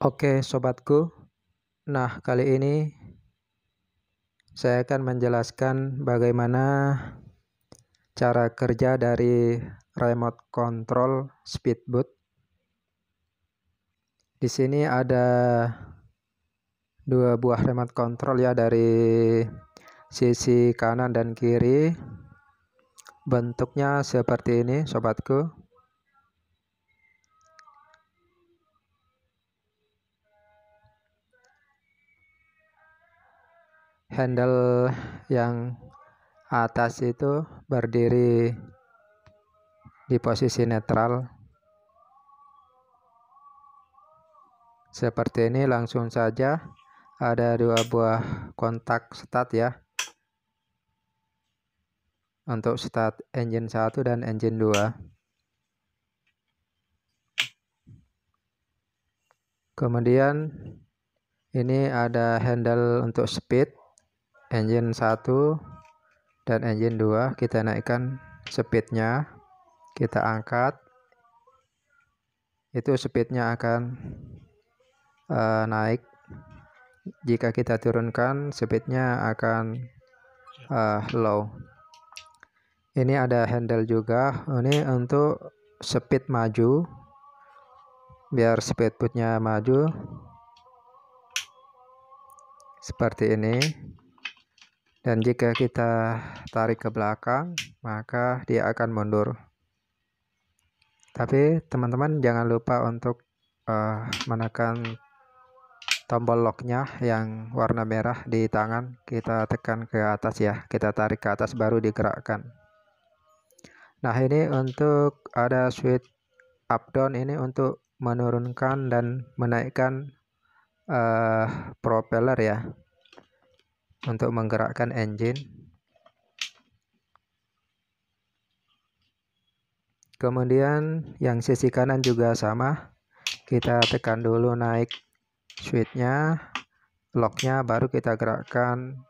Oke sobatku, nah kali ini saya akan menjelaskan bagaimana cara kerja dari remote control speedboot. Di sini ada dua buah remote control ya dari sisi kanan dan kiri. Bentuknya seperti ini sobatku. handle yang atas itu berdiri di posisi netral seperti ini langsung saja ada dua buah kontak start ya untuk start engine 1 dan engine 2 kemudian ini ada handle untuk speed engine 1 dan engine 2 kita naikkan speednya kita angkat itu speednya akan uh, naik jika kita turunkan speednya akan uh, low ini ada handle juga ini untuk speed maju biar speed putnya maju seperti ini dan jika kita tarik ke belakang maka dia akan mundur tapi teman-teman jangan lupa untuk uh, menekan tombol locknya yang warna merah di tangan kita tekan ke atas ya kita tarik ke atas baru digerakkan nah ini untuk ada switch up down ini untuk menurunkan dan menaikkan uh, propeller ya untuk menggerakkan engine kemudian yang sisi kanan juga sama kita tekan dulu naik switchnya locknya baru kita gerakkan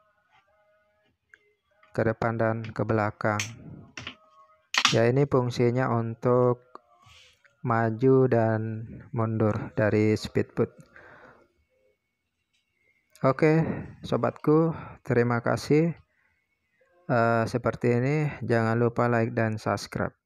ke depan dan ke belakang ya ini fungsinya untuk maju dan mundur dari speedboat Oke, sobatku, terima kasih. Uh, seperti ini, jangan lupa like dan subscribe.